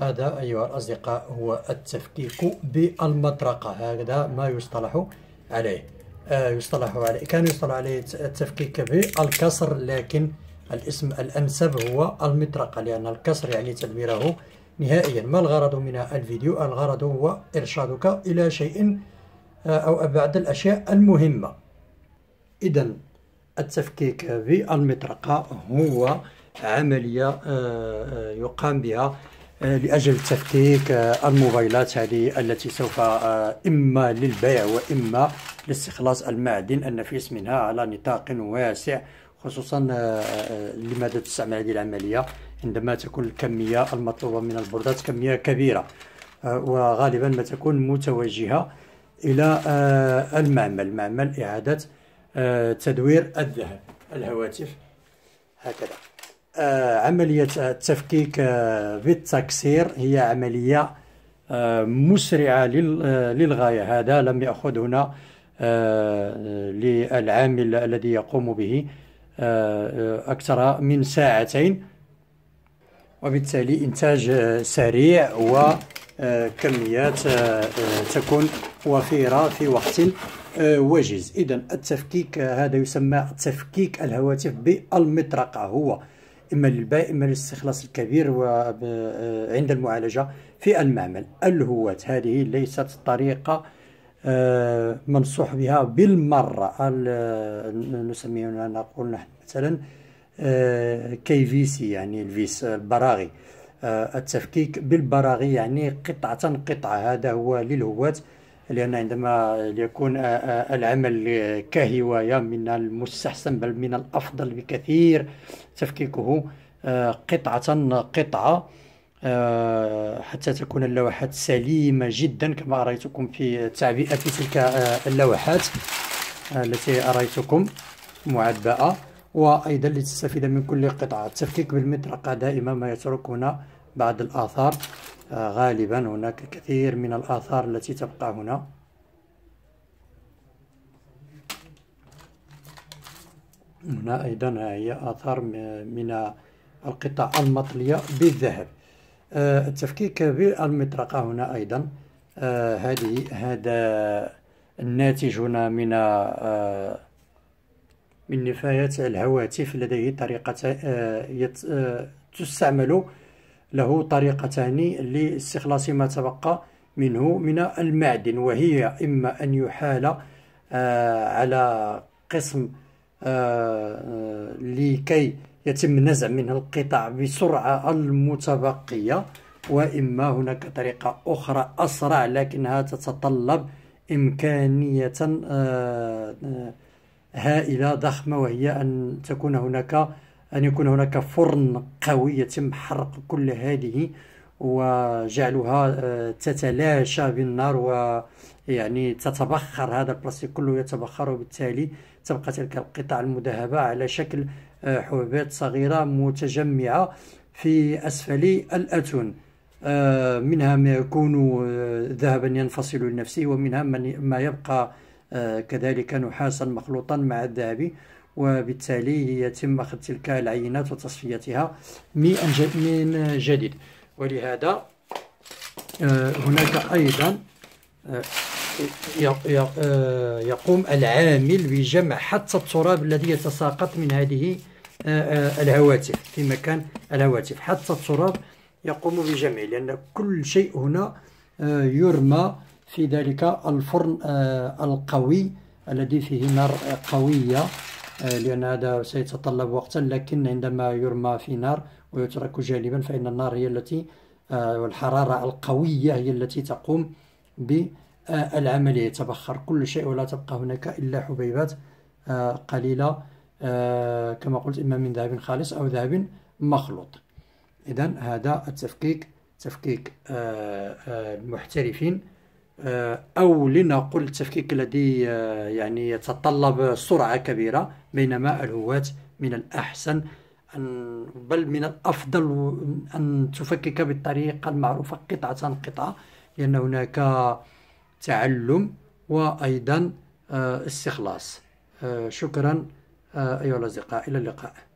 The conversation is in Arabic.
هذا أيها الأصدقاء هو التفكيك بالمطرقة هذا ما يصطلح عليه آه، يصطلح عليه كان يصطلح عليه التفكيك بالكسر لكن الاسم الأنسب هو المطرقة لأن الكسر يعني تدميره نهائيا ما الغرض من الفيديو الغرض هو إرشادك إلى شيء آه، أو بعض الأشياء المهمة إذا التفكيك بالمطرقة هو عملية آه، يقام بها آه، لاجل تفكيك آه، الموبايلات هذه التي سوف آه، اما للبيع واما لاستخلاص المعدن النفيس منها على نطاق واسع خصوصا لماذا تستعمل هذه العمليه عندما تكون الكميه المطلوبه من البردات كميه كبيره وغالبا ما تكون متوجهه الى المعمل معمل اعاده تدوير الذهب الهواتف هكذا آه، عملية التفكيك آه، بالتكسير هي عملية آه، مسرعة للغاية هذا لم يأخذنا للعامل الذي يقوم به أكثر من ساعتين وبالتالي إنتاج سريع وكميات تكون وفيرة في وقت وجيز إذا التفكيك هذا يسمى تفكيك الهواتف بالمطرقة هو إما للباء إما للاستخلاص الكبير آه، عند المعالجة في المعمل الهوات هذه ليست طريقة آه، منصوح بها بالمرة آه، نسميها نقول نحن مثلا كيفيسي يعني الفيس البراغي التفكيك بالبراغي يعني قطعة قطعة هذا هو للهوات لأن عندما يكون آه، آه، العمل كهواية من المستحسن بل من الأفضل بكثير تفكيكه آه، قطعة قطعة حتى تكون اللوحات سليمة جدا كما أريتكم في تعبئة تلك اللوحات التي أريتكم معبأة وأيضا لتستفيد من كل قطعة التفكيك بالمطرقة دائما ما يترك هنا بعض الآثار غالبا هناك الكثير من الآثار التي تبقى هنا هنا أيضا هي آثار من القطع المطلية بالذهب التفكيك بالمطرقة هنا أيضا هذه هذا الناتج هنا من من نفايات الهواتف لديه طريقة آه، آه، تستعمل له طريقتان لاستخلاص ما تبقى منه من المعدن وهي إما أن يحال آه، على قسم آه، لكي يتم نزع منه القطع بسرعة المتبقية وإما هناك طريقة أخرى أسرع لكنها تتطلب إمكانية آه، هائلة ضخمة وهي أن تكون هناك أن يكون هناك فرن قوي يتم حرق كل هذه وجعلها آه، تتلاشى بالنار ويعني تتبخر هذا البلاستيك كله يتبخر وبالتالي تبقى تلك القطع المذهبة على شكل آه، حبوبات صغيرة متجمعة في أسفل الأتون آه، منها ما يكون ذهبا ينفصل لنفسه ومنها ما يبقى كذلك نحاسا مخلوطا مع الذهب وبالتالي يتم أخذ تلك العينات وتصفيتها من جديد ولهذا آه، هناك أيضا آه، آه، يقوم العامل بجمع حتى التراب الذي يتساقط من هذه الهواتف في مكان الهواتف حتى التراب يقوم بجمعه لأن كل شيء هنا يرمى في ذلك الفرن القوي الذي فيه نار قوية آه، لأن هذا سيتطلب وقتا لكن عندما يرمى في نار ويترك جانبا فإن النار هي التي آه، والحرارة القوية هي التي تقوم بالعملية يتبخر كل شيء ولا تبقى هناك إلا حبيبات آه، قليلة كما قلت إما من ذهب خالص أو ذهب مخلوط إذا هذا التفكيك تفكيك المحترفين آه، أو لنقل التفكيك الذي آه، يعني يتطلب سرعة كبيرة بينما الهواة من الأحسن أن بل من الأفضل أن تفكك بالطريقة المعروفة قطعة قطعة لأن هناك تعلم وأيضا آه، استخلاص شكرا أيها الأصدقاء إلى اللقاء